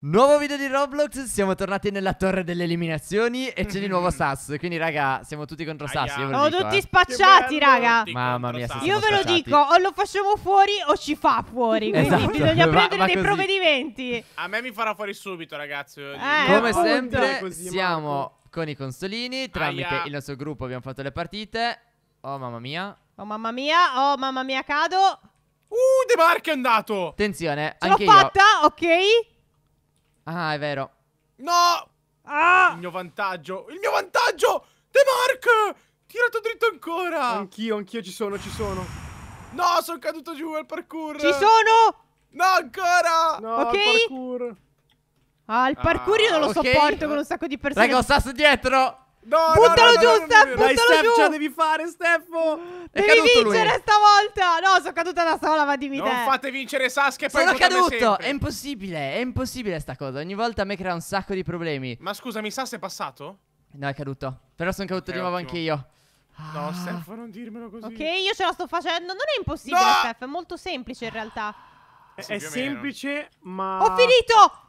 Nuovo video di Roblox, siamo tornati nella torre delle eliminazioni e c'è di nuovo Sass, quindi raga, siamo tutti contro Sass, Aia. io Sono tutti eh. spacciati, raga. Tutti Mamma mia, Sass. Io ve lo dico, o lo facciamo fuori o ci fa fuori. Quindi Esatto. bisogna Va- prendere va dei provvedimenti. A me mi farà fuori subito, ragazzi. Eh, Come appunto. sempre siamo con i consolini, tramite Aia. il nostro gruppo abbiamo fatto le partite. Oh mamma mia. Oh mamma mia, oh mamma mia, cado. Uh, De Marco è andato. Attenzione, Ce l'ho anche io fatta, ok? Ah, è vero. No! Ah! Il mio vantaggio! Il mio vantaggio! The Mark! Tirato dritto ancora! Anch'io, anch'io ci sono, ci sono. No, sono caduto giù al parkour! Ci sono! No, ancora! No, ok. parkour! Ah, il parkour ah, io non lo ah, okay. sopporto con un sacco di persone. Raga, lo sasso dietro! No, buttalo no, giù, no, Steph, buttalo Dai, Steph, giù. ce la devi fare, Steffo. devi vincere lui. stavolta. No, sono caduta da sola, ma dimmi Non fate vincere Sasuke poi Sono caduto. È impossibile, è impossibile sta cosa. Ogni volta a me crea un sacco di problemi. Ma scusami, Sasuke è passato? No, è caduto. Però sono caduto okay, di nuovo anche io. No, ah. Steph, non dirmelo così. Ok, io ce la sto facendo. Non è impossibile, no! Steph, è molto semplice in realtà. Sì, è semplice, ma... Ho finito!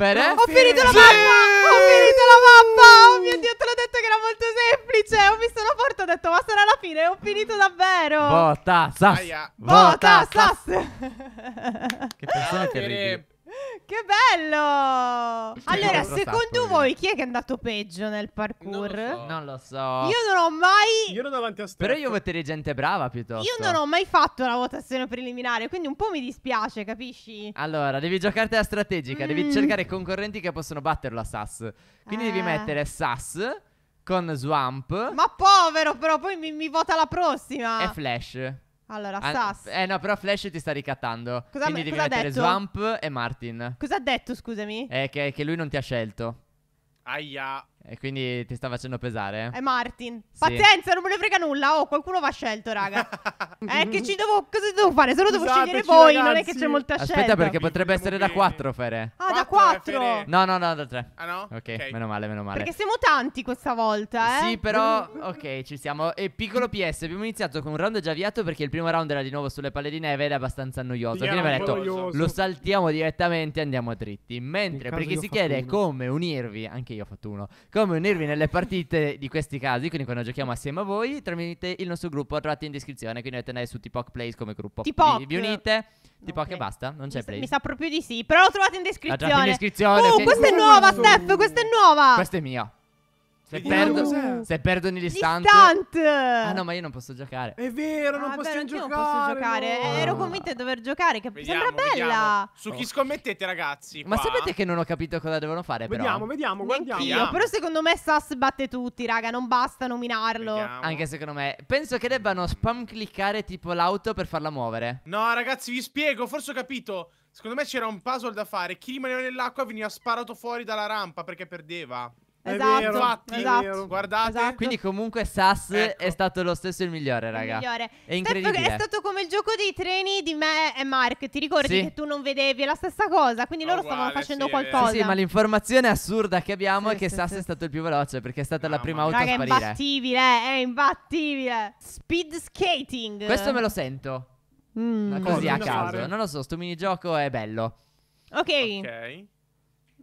rapper, eh? Ho finito la mappa! Ho finito la mappa! Oh mio Dio, te l'ho detto che era molto semplice! Ho visto la porta, ho detto, ma sarà la fine, ho finito davvero! Vota, sas! Vota, Bota, sas! che persona che ride. Che bello! Allora, secondo voi chi è che è andato peggio nel parkour? Non lo so. Non lo so. Io non ho mai. Io ero davanti a Steph. Però io voterei gente brava piuttosto. Io non ho mai fatto la votazione preliminare, quindi un po' mi dispiace, capisci? Allora, devi giocartela strategica. Mm. Devi cercare concorrenti che possono batterlo a Sass. Quindi eh. devi mettere Sass con Swamp. Ma povero, però poi mi, mi vota la prossima. E Flash. Allora, ah, Sass. Eh no, però Flash ti sta ricattando. Cosa quindi devi cosa mettere Swamp e Martin. Cosa ha detto, scusami? Eh, che, che lui non ti ha scelto. Aia. E quindi ti sta facendo pesare? È eh? eh, Martin. Sì. Pazienza, non me ne frega nulla. Oh, qualcuno va scelto, raga. È eh, che ci devo. Cosa devo fare? Se lo devo Scusateci, esatto, scegliere voi, ragazzi. non è che c'è molta scelta. Aspetta, perché potrebbe essere da quattro, Fere. Ah, da quattro? No, no, no, da tre. Ah, no? Okay, ok, meno male, meno male. Perché siamo tanti questa volta, eh? Sì, però. Ok, ci siamo. E piccolo PS, abbiamo iniziato con un round già avviato perché il primo round era di nuovo sulle palle di neve ed è abbastanza noioso. Quindi abbiamo detto, lo saltiamo direttamente e andiamo dritti. Mentre, per chi si chiede uno. come unirvi, anche io ho fatto uno come unirvi nelle partite di questi casi, quindi quando giochiamo assieme a voi, tramite il nostro gruppo trovate in descrizione, quindi dovete andare su Tipoc Plays come gruppo. Tipoc. Vi, vi unite, Tipoc okay. e basta, non c'è play. Mi sa proprio di sì, però lo trovate in descrizione. Ah, La trovate in descrizione. Oh, questa è nuova, Steph, questa è nuova. Questa è mia. Se, perdo, uh, se perdoni l'istante. L'istante! Ah no, ma io non posso giocare. È vero, non, ah, posso, beh, giocare, non posso giocare. No. Eh, ah. Ero convinto di dover giocare, che vediamo, sembra bella. Vediamo. Su chi scommettete, ragazzi? Qua. Ma sapete che non ho capito cosa devono fare, vediamo, però? Vediamo, guardiamo. però secondo me Sass batte tutti, raga, non basta nominarlo. Vediamo. Anche secondo me. Penso che debbano spam cliccare tipo l'auto per farla muovere. No, ragazzi, vi spiego, forse ho capito. Secondo me c'era un puzzle da fare. Chi rimaneva nell'acqua veniva sparato fuori dalla rampa perché perdeva. Esatto, esatto. esatto. guardate. Esatto. Quindi comunque Sass ecco. è stato lo stesso il migliore, raga. Il migliore. È incredibile. Steph, è stato come il gioco dei treni di me e Mark, ti ricordi sì. che tu non vedevi, è la stessa cosa, quindi loro Uguale, stavano facendo sì, qualcosa. Sì, sì, ma l'informazione assurda che abbiamo sì, è che Sass è stato il più veloce perché è stata no, la prima auto raga, a sparire. è imbattibile, è imbattibile. Speed skating. Questo me lo sento. Mm. Così a caso, fare. non lo so, sto minigioco è bello. Ok. Ok.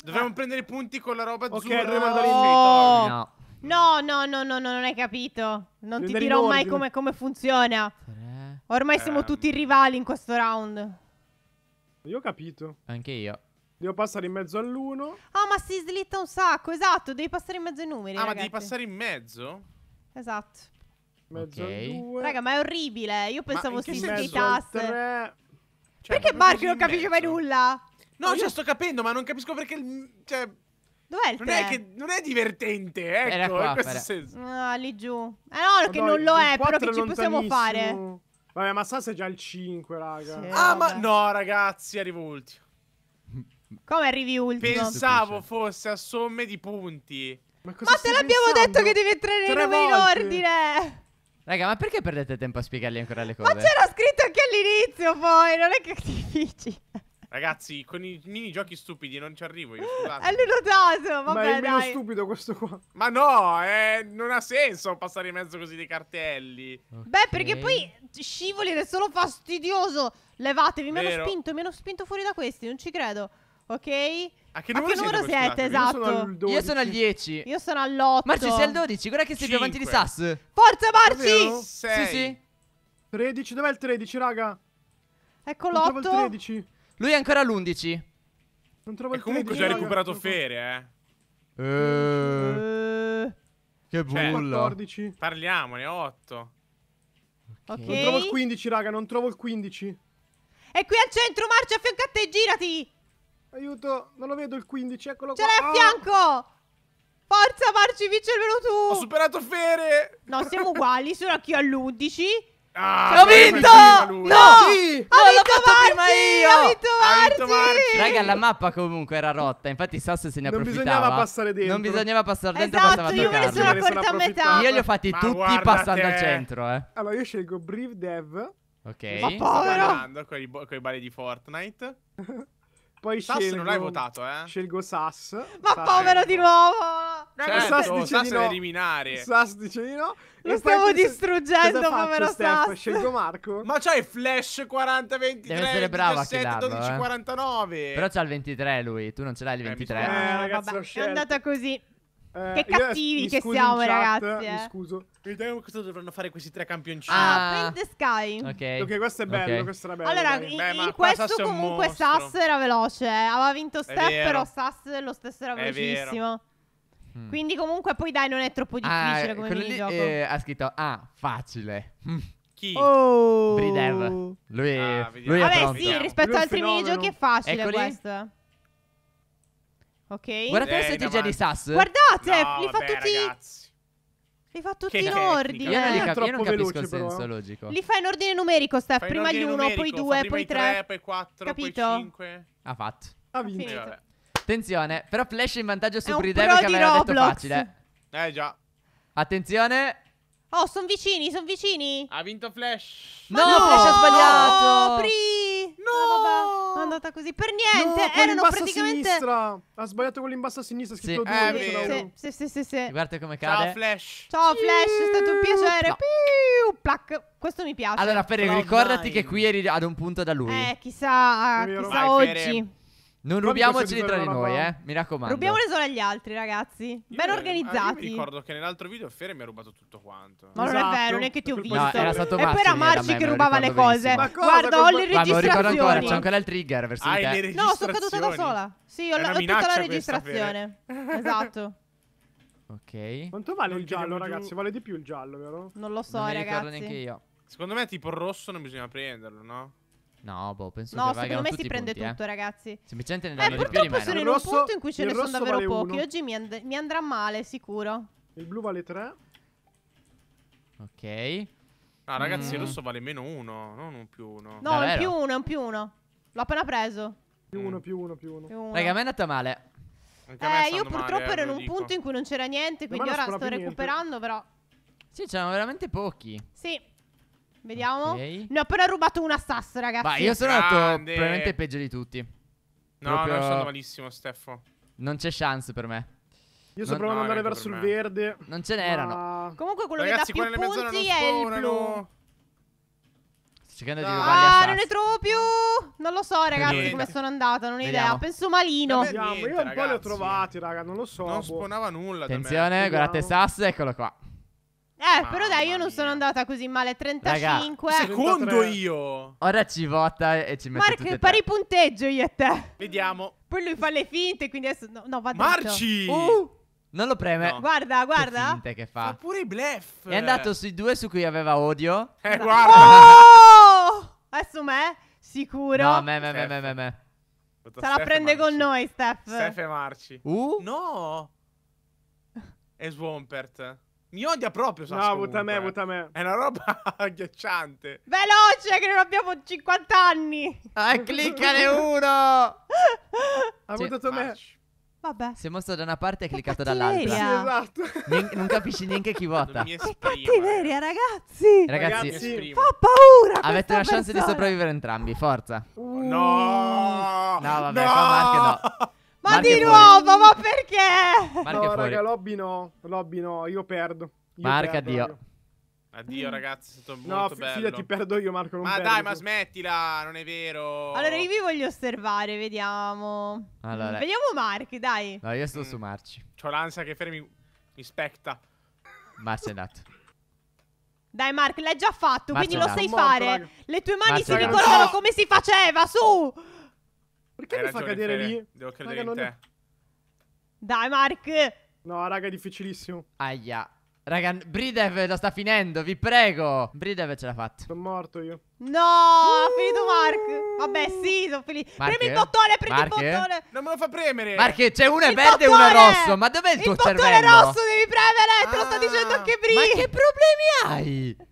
Dovremmo ah. prendere punti con la roba okay, azzurra. Ok, dovremmo andare indietro. No. No, no, no, no, non hai capito. Non ti dirò mai come, come funziona. Ormai siamo eh. tutti rivali in questo round. Io ho capito. Anche io. Devo passare in mezzo all'uno. Ah, ma si slitta un sacco, esatto. Devi passare in mezzo ai numeri. Ah, ragazzi. ma devi passare in mezzo? Esatto. Mezzo okay. due. Raga, ma è orribile. Io pensavo si slittasse. Perché cioè, Mario non capisce mai nulla? No, io... sto capendo, ma non capisco perché. Il... Cioè. Dov'è il non è, che, non è, divertente, ecco, era qua, in questo era. senso. No, lì giù. Eh no, che no, non lo è, però che ci possiamo fare? Vabbè, ma Sas è già il 5, raga. Sì, ah, vabbè. ma no, ragazzi, arrivo ultimo. Come arrivi ultimo? Pensavo fosse a somme di punti. Ma, ma te l'abbiamo detto che devi entrare nei in ordine. Raga, ma perché perdete tempo a spiegargli ancora le cose? Ma c'era scritto anche all'inizio poi, non è che ti dici. Ragazzi, con i mini giochi stupidi non ci arrivo io, scusate. È l'unotato, vabbè, Ma è meno dai. stupido questo qua. Ma no, eh, non ha senso passare in mezzo così dei cartelli. Okay. Beh, perché poi scivoli è solo fastidioso. Levatevi, Vero. meno spinto, meno spinto fuori da questi, non ci credo. Ok? A che numero, a che numero siete, siete esatto? Io sono, al 10. Io sono all'8. Marci, sei al 12. Guarda che sei più avanti di Sass. Forza, Marci! Sì, sì. 13, dov'è il 13, raga? Ecco l'8. il 13. Lui è ancora all'11. Non trovo e il comunque già recuperato Fere, eh. eh. Che cioè, bulla. 14. Parliamone, 8. Okay. Non trovo il 15, raga, non trovo il 15. È qui al centro, Marcia, a a te, girati. Aiuto, non lo vedo il 15, eccolo Ce qua. Ce l'hai a ah. fianco. Forza, Marci, vincermelo tu. Ho superato Fere. No, siamo uguali, sono anch'io all'11. Ah, ho vinto! No! Sì! No, vinto Marti! Ha vinto Marti! vinto Raga, la mappa comunque era rotta. Infatti Sass se ne non approfittava. Non bisognava passare dentro. Non bisognava passare dentro, esatto, passava io me ne sono accorta a metà. Io li ho fatti Ma tutti passando te. al centro, eh. Allora, io scelgo Brief Dev. Ok. Ma povero! Sto con con i balli di Fortnite. Poi Sass scelgo, non l'hai votato, eh? Scelgo Sass. Ma Sass. povero di nuovo! Certo, Sass dice Sass di no. eliminare. Sass dice di no. Lo e stiamo distruggendo, cosa povero faccio, Sass. Steph? Scelgo Marco. Ma c'hai Flash 40, 23, Deve essere brava 17, darlo, 12, eh. 49. Però c'ha il 23 lui, tu non ce l'hai il 23. Eh, eh ah, ragazzi, vabbè, è andata così. Eh, che cattivi io, che siamo, chat, ragazzi. Eh. Mi scuso. Vediamo cosa dovranno fare questi tre campioncini. Ah, ah. Paint the Sky. Ok, okay questo è bello. Okay. Questo era bello. Allora, in, Beh, in questo comunque Sass era veloce. Eh. Aveva vinto Steph, però Sass lo stesso era velocissimo. Mm. Quindi comunque poi dai non è troppo ah, difficile ah, come minigioco lì, eh, Ha scritto Ah facile mm. Chi? Oh. Bridev Lui, ah, lui Vabbè pronto. sì rispetto ad altri minigiochi è facile questo eh. Ok. Guardate la strategia di Sass. Guardate, no, li fa vabbè, tutti. Ragazzi. Li fa tutti in ordine. Io non, li eh, cap- io non capisco veloce, il senso però. logico. Li fa in ordine numerico, Steph. Fai prima gli uno, numerico, poi due, poi tre, tre, poi quattro, Capito? poi cinque. Ha fatto. Ha vinto. Eh, Attenzione, però flash in vantaggio su Brideve che aveva Roblox. detto facile. Eh già. Attenzione. Oh, sono vicini, sono vicini. Ha vinto Flash. No, no, Flash ha sbagliato. No, Pri. No, ah, vabbè andata così. Per niente, no, erano praticamente... Sinistra. Ha sbagliato quello in a sinistra, ha scritto sì, due. Eh, sì, sì, sì, sì, sì. Guarda come cade. Ciao Flash. Ciao Flash, è stato un piacere. No. Piu, plac. Questo mi piace. Allora, Ferri, ricordati che qui eri ad un punto da lui. Eh, chissà, chissà oggi. Non rubiamoceli tra di noi, eh. Mi raccomando. Rubiamole solo agli altri, ragazzi. Io ben organizzati. Io mi ricordo che nell'altro video Fere mi ha rubato tutto quanto. Ma esatto. non è esatto. vero, non è che ti ho visto. No, era stato e poi era Marci che rubava le cose. Ma cosa, Guarda, ho le registrazioni. Ma lo ricordo ancora, c'è ancora la trigger verso di te. No, sono caduta da sola. Sì, ho, la, ho tutta la registrazione. Esatto. Ok. Quanto vale il giallo, ragazzi? Vale di più il giallo, vero? Non lo so, non ragazzi. Non ricordo neanche io. Secondo me tipo il rosso non bisogna prenderlo, no? No, boh, penso no, che valgano tutti No, secondo me si prende punti, eh. tutto, eh. ragazzi. Semplicemente ne eh, danno eh, di più rimane. sono in rosso, un punto in cui ce ne sono davvero vale pochi. Uno. Oggi mi, and mi, andrà male, sicuro. Il blu vale 3. Ok. Ah, ragazzi, mm. il rosso vale meno 1, non un più 1. No, è un più 1, è un più 1. L'ho appena preso. Più 1, mm. più 1, più 1. Raga, a me è andata male. Eh, io purtroppo male, eh, ero in un dico. punto in cui non c'era niente, quindi ora sto recuperando, niente. però... Sì, c'erano veramente pochi. Sì. Vediamo. Okay. Ne ho appena rubato una sas, ragazzi. Ma io sono andato probabilmente peggio di tutti. No, Proprio... no, sono andato malissimo, Steffo. Non c'è chance per me. Io sto provando ad no, andare verso il verde. Non ce n'erano. Ma... Comunque quello Ragazzi, che dà più punti è il blu. Sto cercando di rubarli ah, non ne trovo più. Non lo so, ragazzi, Niente. come sono andata. Non ho idea. Penso malino. Niente, Io un ragazzi. po' li ho trovati, raga. Non lo so. Non boh. spawnava nulla. Attenzione, guardate, Sass. Eccolo qua. Eh, Mamma però dai, io non mia. sono andata così male. 35. Raga, eh. secondo io. Ora ci vota e ci mette Mark, pari punteggio io e te. Vediamo. Poi lui fa le finte, quindi adesso no, no vado. Marci! Uh. Non lo preme. No. Guarda, guarda. Che finte che fa. Fa pure i bluff. È andato sui due su cui aveva odio. Eh, guarda. Oh! Adesso me, sicuro. No, me, me, me, me, me, me. Se la prende con noi, Steph. Steph e Marci. Uh? No. E Swampert. Mi odia proprio Sasha. No, vota me, eh. vota me. È una roba agghiacciante. Veloce, che non abbiamo 50 anni. Ah, cliccane uno. ha votato me. Vabbè. Si è mostra da una parte e ha cliccato dall'altra. Sì, esatto. Nen non capisci neanche chi vota. Che cattiveria, ragazzi. Ragazzi, ragazzi fa paura. Avete una chance di sopravvivere entrambi, forza. No. No, vabbè, no. fa marche no. Ma Marche di nuovo, ma perché? Marche no, fuori. raga, lobby no. Lobby no, io perdo. Io Marca, perdo, addio. Io. Addio ragazzi, è stato no, molto bello. No, ti perdo io Marco, Ma perdo. dai, ma smettila, non è vero. Allora, io vi voglio osservare, vediamo. Allora. Mm, vediamo Mark, dai. No, io sto mm. su Marci. C'ho l'ansia che fermi mi specta. Marci è andato. Dai Mark, l'hai già fatto, Marci quindi lo sai morto, fare. Raga. Le tue mani Marci si ricordano come si faceva, su! Perché Hai mi ragione, fa cadere Fede. lì? Devo credere raga, in te. È... Dai, Mark! No, raga, è difficilissimo. Aia. Raga, Bridev la sta finendo, vi prego. Bridev ce l'ha fatta. Sono morto io. No, ha finito Mark. Vabbè, sì, sono finito. Mark? Premi il bottone, premi Mark? il bottone. Non me lo fa premere. Mark, c'è uno il verde e uno è rosso. Ma dov'è il, il tuo cervello? Il bottone rosso devi premere. Ah. Te lo sta ah. dicendo anche Bri. Ma che problemi hai?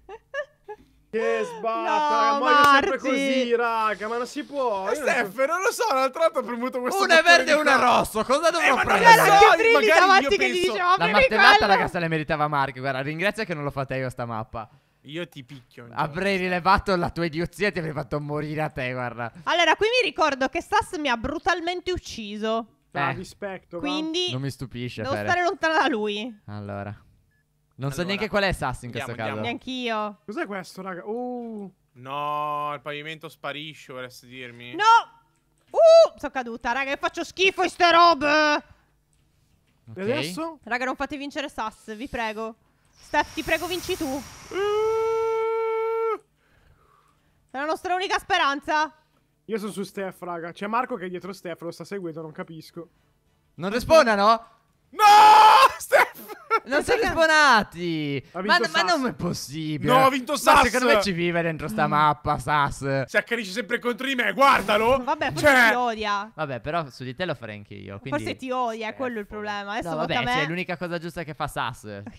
Che eh, sbatta, no, muoio sempre così, raga, ma non si può. Eh, Steph, non lo so, l'altro lato ho premuto questo. Una è verde e una è rosso, cosa dovrò eh, prendere? C'era anche Trilli davanti che penso... gli diceva, oh, La martellata, raga, se la meritava Mark, guarda, ringrazia che non l'ho fatta io sta mappa. Io ti picchio. Avrei rilevato la tua idiozia e ti avrei fatto morire a te, guarda. Allora, qui mi ricordo che Sass mi ha brutalmente ucciso. Ah, eh. rispetto. Quindi... Non mi stupisce, Devo Pere. stare lontana da lui. Allora. Non allora, so neanche qual è Sass in questo andiamo. caso. Neanch'io. Cos'è questo, raga? Uh. No, il pavimento sparisce, vorresti dirmi. No! Uh, sono caduta, raga, che faccio schifo in ste robe! Okay. E adesso? Raga, non fate vincere Sass, vi prego. Steph, ti prego, vinci tu. Uh. È la nostra unica speranza. Io sono su Steph, raga. C'è Marco che è dietro Steph, lo sta seguendo, non capisco. Non respawnano? No! Non siete esponati! Ma, ma non è possibile! No, ha vinto Sass! Ma secondo me ci vive dentro sta mm. mappa, Sass. Si accanisce sempre contro di me, guardalo! Vabbè, forse cioè... ti odia. Vabbè, però su di te lo farei anche io. Quindi... Forse ti odia, è eh, quello il problema. Adesso no, vabbè, cioè, è l'unica cosa giusta che fa Sass.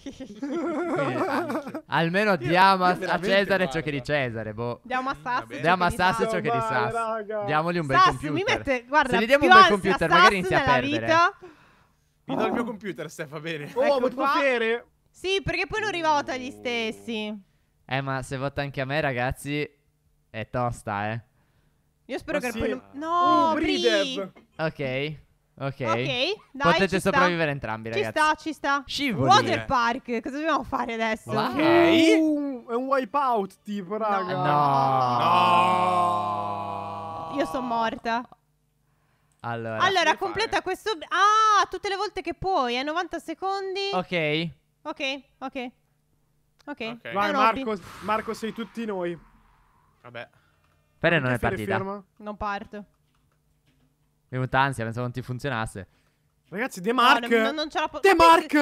almeno diamo a, a Cesare guarda. ciò che è di Cesare, boh. Diamo a mm, Sass. Diamo a Sass ciò che è di Sass. Diamogli un bel computer. Mi mette, guarda, Se gli diamo un bel computer, magari inizia a perdere. Vita. Mi do il mio computer, Steph, va bene. Oh, ecco potevo sapere? Sì, perché poi non rivota gli stessi. Eh, ma se vota anche a me, ragazzi, è tosta, eh. Io spero ma che sì. poi... No, oh, Bride. Ok. Ok, okay dai, potete sopravvivere sta. entrambi, ragazzi. Ci sta, ci sta. Scivoli. Water Park, cosa dobbiamo fare adesso? Ok, uh, è un wipeout tipo, raga. No. no. no. Io sono morta. Allora, allora completa fare. questo. Ah, tutte le volte che puoi, a 90 secondi. Ok. Ok, ok. Ok. okay. Vai, Marco, Marco, sei tutti noi. Vabbè. Però non è partita. Firma? Non parto. Mi è venuta ansia, pensavo non ti funzionasse. Ragazzi, De Mark. No, non, non ce la posso. De Mark.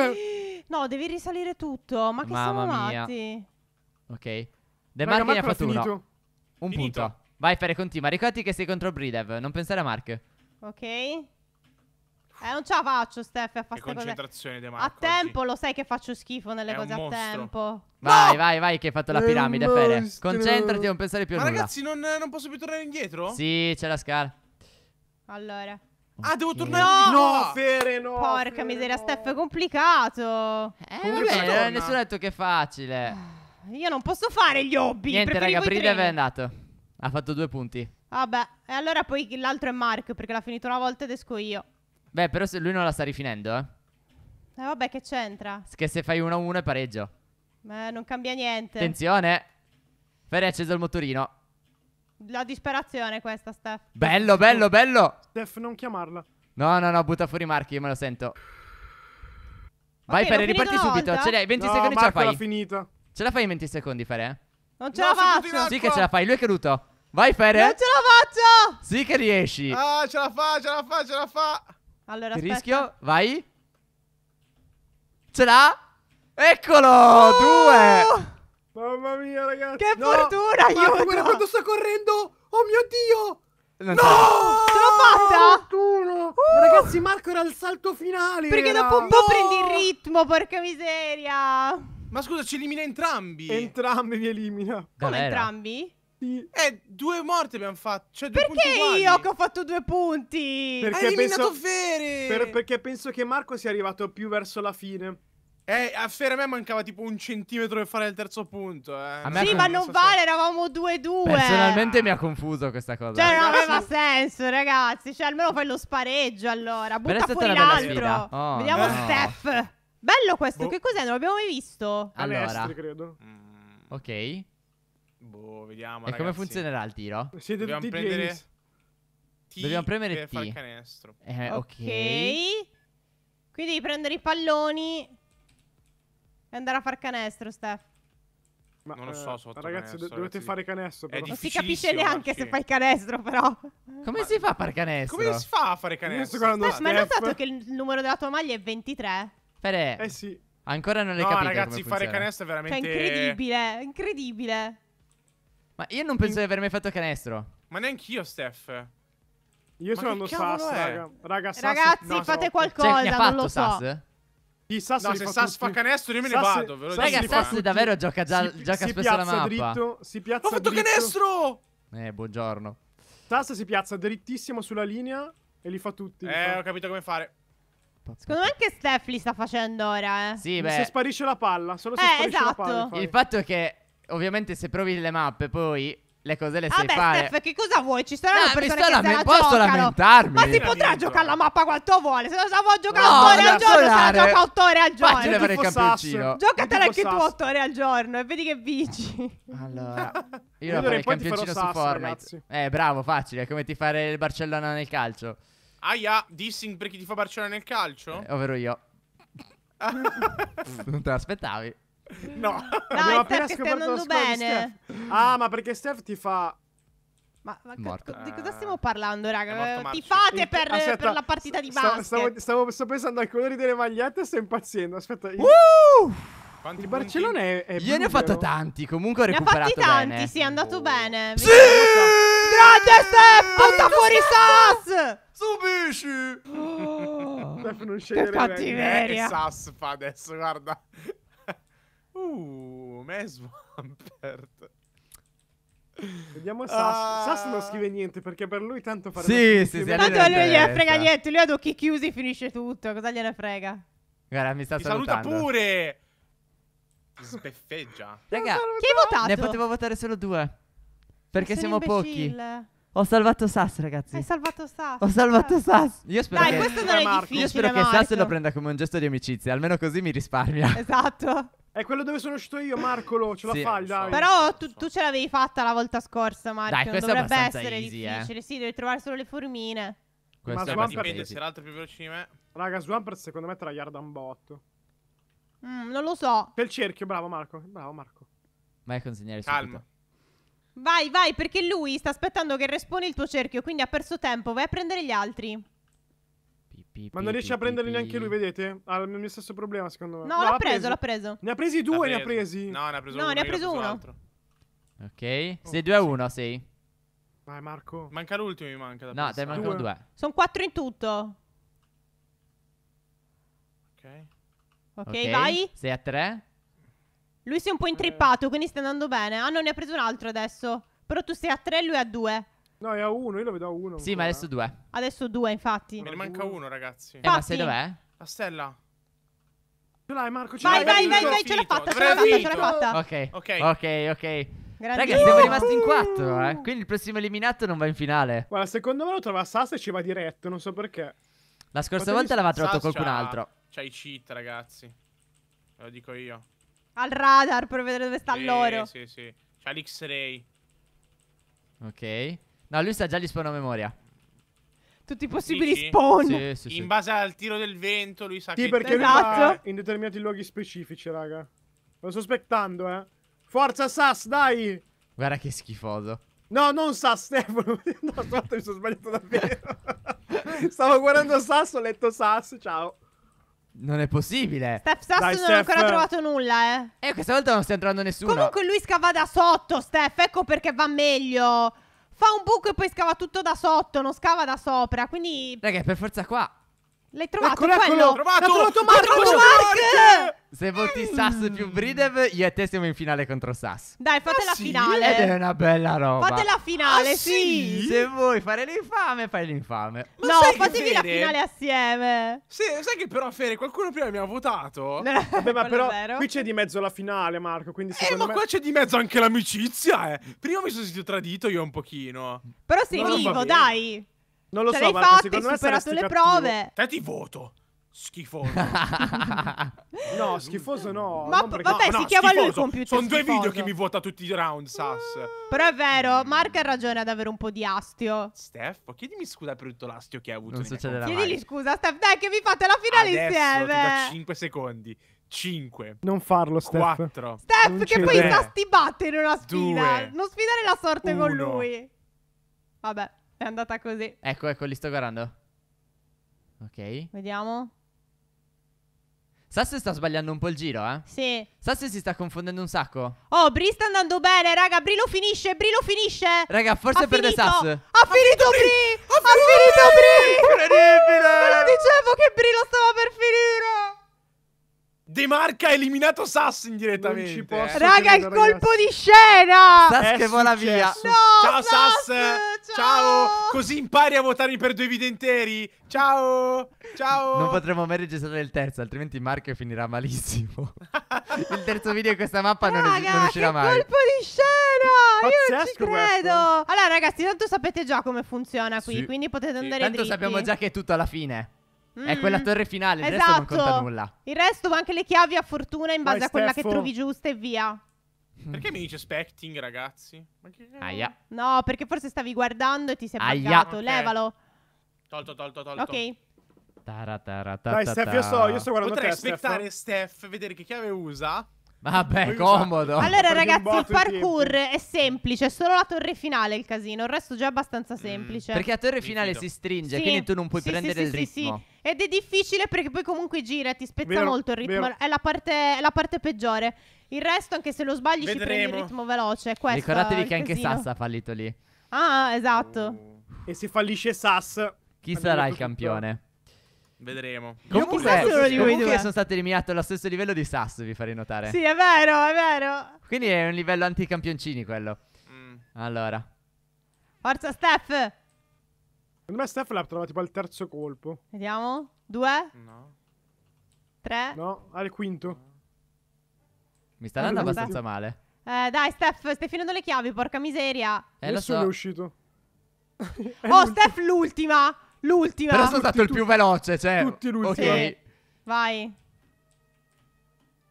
No, devi risalire tutto. Ma che Mamma siamo matti. Ok. De Mark ne ha fatto uno. Un finito. punto. Vai, Fere, continua. Ricordati che sei contro Bridev. Non pensare a Mark. Ok? Eh, non ce la faccio, Steph, a fare concentrazione cose. Marco, a tempo oggi. lo sai che faccio schifo nelle È cose a tempo. Vai, vai, vai, che hai fatto la piramide, Pere. Concentrati, non pensare più a Ma nulla. ragazzi, non, non, posso più tornare indietro? Sì, c'è la scala. Allora. Ah, devo tornare No, no Fere, no Porca fere, miseria, no. Steph, è complicato Eh, Comunque vabbè, nessuno ha detto che è facile ah, Io non posso fare gli hobby Niente, raga, Bridev è andato Ha fatto due punti Vabbè, e allora poi l'altro è Mark perché l'ha finito una volta ed esco io. Beh, però se lui non la sta rifinendo, eh. Eh vabbè, che c'entra? Che se fai 1-1 è pareggio. Beh, non cambia niente. Attenzione. Ferri ha acceso il motorino. La disperazione questa, Steph. Bello, bello, bello. Steph, non chiamarla. No, no, no, butta fuori Mark, io me lo sento. Vai okay, Ferri, riparti subito. Ce l'hai, 20 no, secondi Marco ce la fai. finita. Ce la fai in 20 secondi, Ferri? Eh? Non ce no, la faccio. Sì che ce la fai, lui è caduto. Vai Fede Non ce la faccio Sì che riesci Ah ce la fa, ce la fa, ce la fa Allora aspetta rischio, vai Ce l'ha Eccolo oh! Due Mamma mia ragazzi Che no. fortuna Aiuto Guarda, guarda quanto sta correndo Oh mio dio non no! Ce l'ho fatta! Oh, uh! Ragazzi, Marco era il salto finale. Perché era. dopo un po' no. prendi il ritmo, porca miseria. Ma scusa, ci elimina entrambi. Entrambi mi elimina. Come Davvero? entrambi? Eh, due morti abbiamo fatto. Cioè, perché io che ho fatto due punti? Perché Hai eliminato penso... Fere! Per, perché penso che Marco sia arrivato più verso la fine. Eh, a Fere a me mancava tipo un centimetro per fare il terzo punto. Eh. Sì, ma non vale, se... eravamo 2-2. Personalmente mi ha confuso questa cosa. Cioè, non aveva senso, ragazzi. Cioè, almeno fai lo spareggio allora. Butta fuori l'altro. Oh, Vediamo no. Steph. Bello questo, boh. che cos'è? Non l'abbiamo mai visto. Allora. All'estero, credo. Ok. Boh, vediamo. E ragazzi. come funzionerà il tiro? Siete Dobbiamo tutti prendere T Dobbiamo premere per T. Il canestro. Eh, ok. Quindi devi prendere i palloni e andare a far canestro, Steph. Ma, non lo so, sotto eh, ragazzi, canestro, dovete fare canestro. Però. Non si capisce neanche perché. se fai canestro, però. Come ma si fa a fare canestro? Come si fa a fare canestro? Io sto ma hai notato che il numero della tua maglia è 23? Fede, eh sì. Ancora non l'hai no, capito. No, ragazzi, fare canestro è cioè, veramente. Cioè, incredibile, incredibile. Ma io non penso di aver mai fatto canestro. Ma neanch'io, Steph. Io Ma sono andato Sass, raga. raga Sass, Ragazzi, no, fate qualcosa, cioè, non lo Sass? so. Chi, Sass no, se Sass fa canestro io me ne Sass, vado. Ve lo raga, Sass tutti. davvero gioca, già, si, gioca si spesso la mappa. Dritto, si piazza Ho fatto dritto. canestro! Eh, buongiorno. Sass si piazza drittissimo sulla linea e li fa tutti. eh, fa. ho capito come fare. Secondo me anche Steph li sta facendo ora, eh. Sì, beh. Se sparisce la palla, solo se eh, sparisce esatto. la palla. Eh, esatto. Il fatto è che ovviamente se provi le mappe poi le cose le sai Vabbè, fare. Steph, che cosa vuoi? Ci saranno no, persone che lament- se la posso giocano. lamentarmi. Ma si potrà giocare la mappa quanto vuole. Se la vuoi giocare no, 8 ore al giorno, solare. se la gioca 8 ore al giorno. fare il campioncino. Giocatela anche tu otto ore al giorno e vedi che vinci. Allora, io, io farei il campioncino su Fortnite. Eh, bravo, facile, è come ti fare il Barcellona nel calcio. Aia, dissing per chi ti fa Barcellona nel calcio? Eh, ovvero io. non te l'aspettavi. No, Dai, abbiamo appena Steph, scoperto lo bene. Ah, ma perché Steph ti fa ma, ma co- di cosa stiamo parlando, raga? Eh, ti fate per, Aspetta, per, la partita di basket. Stavo, stavo, stavo, pensando ai colori delle magliette e sto impazzendo. Aspetta. Il... Uh! il Barcellona è, è Io ne ho fatto tanti, comunque ho recuperato bene. Ne ha fatti tanti, bene. sì, è andato oh. bene. Sì! Grande Steph! Porta fuori Sass! Subisci! Oh. Steph non sceglie Che cattiveria! Eh, eh, Sass fa adesso, guarda. Uh, Mass Vampert. Vediamo Sass. Ah. Sass non scrive niente perché per lui tanto fare Sì, sì, sì. Tanto a lui gliene frega niente. Lui ad occhi chiusi finisce tutto. Cosa gliene frega? Guarda, mi sta mi salutando. saluta pure. Sbeffeggia. Raga, chi hai votato? Ne potevo votare solo due. Perché siamo imbecille. pochi. Ho salvato Sass, ragazzi. Hai salvato Sass. Ho salvato Sass. Io spero Dai, che, questo non è difficile, Io spero Marco. che Sass lo prenda come un gesto di amicizia. Almeno così mi risparmia. Esatto. È quello dove sono uscito io, Marco. Lo, Ce la sì, fai, dai. Però tu, tu ce l'avevi fatta la volta scorsa, Marco. Dai, non dovrebbe essere easy, eh. difficile. Eh. Sì, devi trovare solo le formine. Questo Ma dipende se l'altro più veloce di me. Raga, Swampert secondo me te la yarda un botto. Mm, non lo so. C'è il cerchio, bravo Marco. Bravo Marco. Vai a consegnare Calma. Vai, vai, perché lui sta aspettando che responi il tuo cerchio, quindi ha perso tempo. Vai a prendere gli altri. Ma non riesce a prenderli neanche lui, vedete? Ha il mio stesso problema, secondo me. No, l'ha preso, l'ha preso. Ne ha presi due, ne ha presi. No, ne ha preso uno. No, ne ha preso uno. Ok, sei 2 a 1, sei. Vai Marco. Manca l'ultimo, mi manca No, te mancano due. Sono quattro in tutto. Ok. Ok, vai. 6 a 3. Lui si è un po' eh. intrippato, quindi sta andando bene. Ah, non ne ha preso un altro adesso. Però tu sei a 3 e lui a 2. No, è a uno, io lo vedo a uno. Sì, ancora. ma adesso eh. due. Adesso due, infatti. Me ne manca uno, ragazzi. Eh, ma sei dov'è? La stella. Ce l'hai, Marco, ce l'hai. Vai, vai, vai, ce l'ho fatta, ce l'ho fatta, ce l'ho fatta. Ok, ok, ok. ok. Ragazzi, siamo rimasti in quattro, eh. Quindi il prossimo eliminato non va in finale. Guarda, secondo me lo trova Sasa e ci va diretto, non so perché. La scorsa Quanto volta l'aveva trovato qualcun altro. C'ha i cheat, ragazzi. Ve lo dico io. Al radar per vedere dove sta sì, l'oro. Sì, sì. C'ha l'X-ray. Ok. No, lui sa già gli spawn a memoria. Tutti i possibili Dici? spawn. Sì, sì, sì. In base al tiro del vento, lui sa sì, che... Sì, perché esatto. in determinati luoghi specifici, raga. Lo sto aspettando, eh. Forza Sass, dai! Guarda che schifoso. No, non Sass, Stefano. no, stavolta mi sono sbagliato davvero. Stavo guardando Sass, ho letto Sass, ciao. Non è possibile. Steph Sass Dai, non Steph... ho ancora trovato nulla, eh. E eh, questa volta non sta entrando nessuno. Comunque lui scava da sotto, Steph. Ecco perché va meglio fa un buco e poi scava tutto da sotto, non scava da sopra. Quindi. Raga, per forza qua L'hai trovato Eccolo, quello? L'ho trovato! L'ha trovato Marco! L'ha trovato Mark! Se voti Sass più Bridev, io e te siamo in finale contro Sass. Dai, fate ah, la sì? finale. Ed è una bella roba. Fate la finale, ah, sì. sì. Se vuoi fare l'infame, fai l'infame. Ma no, fatevi la finale assieme. Sì, sai che però, Fere, qualcuno prima mi ha votato. Vabbè, ma però qui c'è di mezzo la finale, Marco. Quindi eh, ma me... qua c'è di mezzo anche l'amicizia, eh. Prima mi sono sentito tradito io un pochino. Però sei non vivo, dai. Non lo Ce cioè, so, Marco, fatte, secondo me superato le prove. Te ti voto. Schifoso. no, schifoso no. Ma perché... vabbè, no, si no, chiama schifoso. lui il computer. Sono due video che mi vuota tutti i round, Sass. però è vero, Marco ha ragione ad avere un po' di astio. Steph, chiedimi scusa per tutto l'astio che hai avuto. Non succederà Chiedili scusa, Steph, dai che vi fate la finale Adesso insieme. Adesso 5 secondi. 5 Non farlo Steph 4 Steph che poi sta stibatte in una sfida 2, Non sfidare la sorte 1. con lui Vabbè è andata così. Ecco, ecco, li sto guardando. Ok. Vediamo. Sasse sta sbagliando un po' il giro, eh? Sì. Sasse si sta confondendo un sacco. Oh, Bri sta andando bene, raga. Bri lo finisce, Bri lo finisce. Raga, forse perde Sass. Ha finito, ha finito Bri! Ha finito Bri! Incredibile! Ve lo dicevo che Bri lo stava per finire. De Marca ha eliminato Sass indirettamente. Raga, il colpo ragazzi. di scena! Sass che vola via. No, Ciao Sass ciao! Ciao! Così impari a votarmi per due videnteri! Ciao! Ciao! Non potremo mai registrare il terzo, altrimenti Marco finirà malissimo. il terzo video di questa mappa Raga, non, non uscirà mai. colpo di scena! Io non ci credo! Questo. Allora ragazzi, tanto sapete già come funziona qui, sì. quindi potete andare sì. Tanto dritti. sappiamo già che è tutto alla fine. Mm. È quella torre finale, il resto non conta esatto. nulla. Il resto, va anche le chiavi a fortuna in base Vai, a quella Steffo. che trovi giusta e via. Perché mi dice specting, ragazzi? Ma che... Aia. No, perché forse stavi guardando e ti sei Aia. buggato. Okay. Levalo. Tolto, tolto, tolto. Ok. Taratara, Dai, Steph, io sto, io sto guardando Potrei te, aspettare Steph. Steph, vedere che chiave usa. Vabbè, Poi comodo. Usa. Allora, ragazzi, il parkour è semplice. È solo la torre finale il casino. Il resto è già abbastanza semplice. Mm, perché la torre finale Rifido. si stringe, sì. quindi tu non puoi sì, prendere sì, il sì, sì, Sì. Ed è difficile perché poi comunque gira, ti spezza vero, molto il ritmo. È la parte, è la parte peggiore. Il resto, anche se lo sbagli, Vedremo. ci prendi il ritmo veloce. Questo Ricordatevi che anche Sass ha fallito lì. Ah, esatto. E se fallisce Sass, chi sarà il campione? Vedremo. Comunque, comunque sono stato eliminato allo stesso livello di Sass, vi farei notare. Sì, è vero, è vero. Quindi è un livello anticampioncini quello. Mm. Allora. Forza Steph. Secondo me Steph l'ha trovato tipo al terzo colpo. Vediamo. Due. No. Tre. No, al quinto. Mi sta andando abbastanza male. Eh, dai, Steph, stai finendo le chiavi, porca miseria. Eh, lo so. è uscito. È oh, l'ultimo. Steph, l'ultima. L'ultima. Però sono stato il più veloce, cioè. Tutti l'ultimo. Sì. ok. Vai.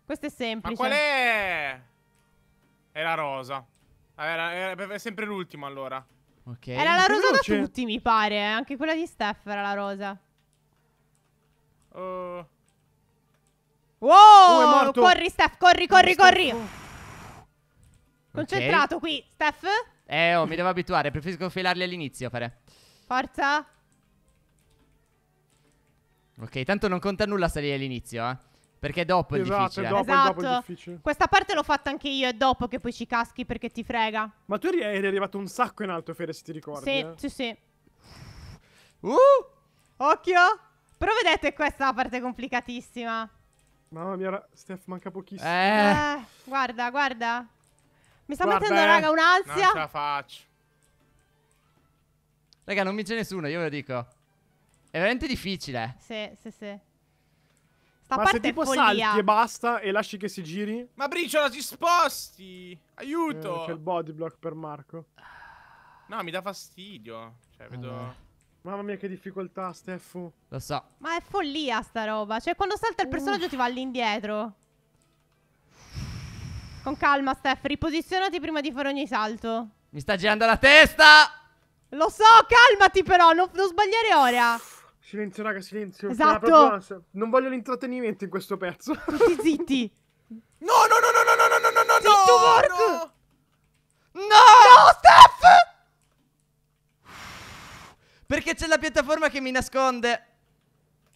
Questo è semplice. Ma qual è? È la rosa. Ah, Era, era- è sempre l'ultima allora. Ok. Era la rosa da tutti, mi pare. Anche quella di Steph era la rosa. Eh, Wow! Oh, corri, Steph, corri, corri, corri. Oh. Concentrato okay. qui, Steph. Eh, oh, mi devo abituare. Preferisco filarli all'inizio, fare. Forza. Ok, tanto non conta nulla salire all'inizio, eh. Perché dopo esatto, è difficile. Dopo, esatto, dopo è esatto. difficile. Questa parte l'ho fatta anche io, è dopo che poi ci caschi perché ti frega. Ma tu eri arrivato un sacco in alto, Fede, se ti ricordi. Sì, eh. sì, sì. Uh! Occhio! Però vedete questa parte complicatissima. Mamma mia, Steph, manca pochissimo. Eh. eh guarda, guarda. Mi sta guarda, mettendo, eh. raga, un'ansia. Non ce la faccio. Raga, non mi c'è nessuno, io ve lo dico. È veramente difficile. Sì, sì, sì. Sta Ma se tipo salti e basta e lasci che si giri? Ma Briciola, si sposti! Aiuto! Eh, c'è il body block per Marco. No, mi dà fastidio. Cioè, vedo... Allora. Mamma mia che difficoltà, Steffo. Lo so. Ma è follia sta roba. Cioè, quando salta il personaggio uh. ti va all'indietro. Con calma, Steff. Riposizionati prima di fare ogni salto. Mi sta girando la testa! Lo so, calmati però, non, non sbagliare ora. Silenzio, raga, silenzio. Esatto. Non voglio l'intrattenimento in questo pezzo. Tutti zitti. No, no, no, no, no, no, no, no, no, no! no, no, No! No, no, no, no, no, no, no, no, no, Steph! Perché c'è la piattaforma che mi nasconde.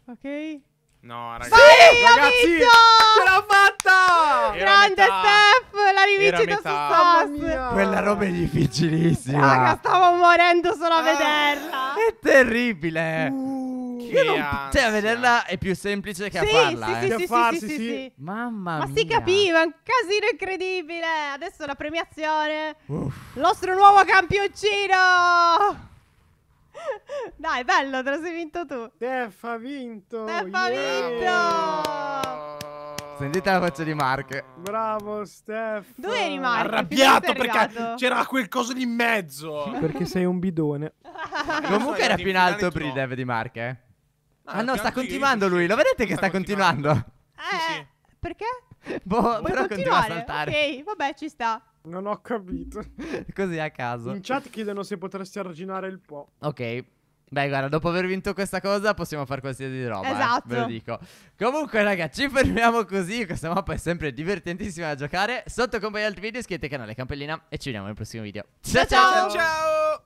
Ok. No, ragazzi. Sì, ragazzi, ce l'ho fatta! Era Grande metà. Steph, la rivincita su Sass. Quella roba è difficilissima. Raga, stavo morendo solo a ah. vederla. È terribile. Uh, che non... Cioè, a vederla è più semplice che sì, a farla. Sì, eh. sì, sì, farsi, sì, sì, sì, Mamma Ma mia. Ma si capiva, un casino incredibile. Adesso la premiazione. Uff. Il nostro nuovo campioncino. Dai, bello, te lo sei vinto tu. Def ha vinto. Def ha yeah. vinto. Sentite la faccia di Mark. Bravo, Steph. Dove eri, Mark? Arrabbiato perché c'era quel coso di mezzo. Perché sei un bidone. Comunque era più in alto Bridev di Mark, eh. Ah, ah no, sta continuando lui. Lo vedete che sta, sta continuando? continuando. Eh, sì, perché? Boh, Vuoi però continua a saltare. Ok, vabbè, ci sta. Non ho capito. Così a caso. In chat chiedono se potresti arginare il po'. Ok. Beh, guarda, dopo aver vinto questa cosa possiamo fare qualsiasi roba. Eh, esatto. Eh, ve lo dico. Comunque, raga, ci fermiamo così. Questa mappa è sempre divertentissima da giocare. Sotto con voi altri video, iscrivetevi al canale, campellina. E ci vediamo nel prossimo video. ciao ciao! ciao. ciao.